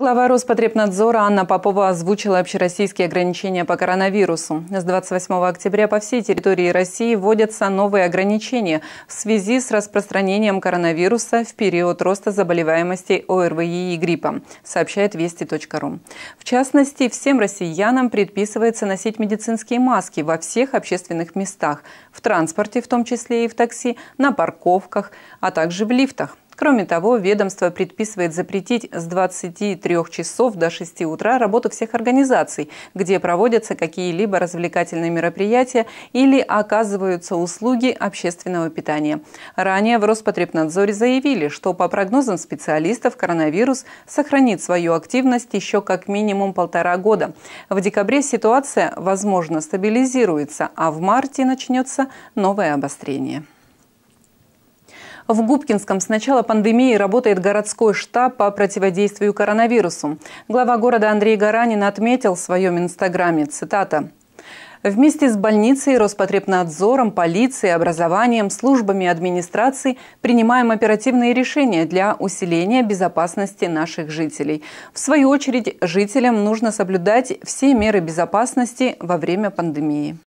Глава Роспотребнадзора Анна Попова озвучила общероссийские ограничения по коронавирусу. С 28 октября по всей территории России вводятся новые ограничения в связи с распространением коронавируса в период роста заболеваемости ОРВИ и гриппа, сообщает Вести.ру. В частности, всем россиянам предписывается носить медицинские маски во всех общественных местах, в транспорте, в том числе и в такси, на парковках, а также в лифтах. Кроме того, ведомство предписывает запретить с 23 часов до 6 утра работу всех организаций, где проводятся какие-либо развлекательные мероприятия или оказываются услуги общественного питания. Ранее в Роспотребнадзоре заявили, что по прогнозам специалистов коронавирус сохранит свою активность еще как минимум полтора года. В декабре ситуация, возможно, стабилизируется, а в марте начнется новое обострение. В Губкинском с начала пандемии работает городской штаб по противодействию коронавирусу. Глава города Андрей Гаранин отметил в своем инстаграме, цитата, Вместе с больницей, Роспотребнадзором, полицией, образованием, службами администрации принимаем оперативные решения для усиления безопасности наших жителей. В свою очередь, жителям нужно соблюдать все меры безопасности во время пандемии.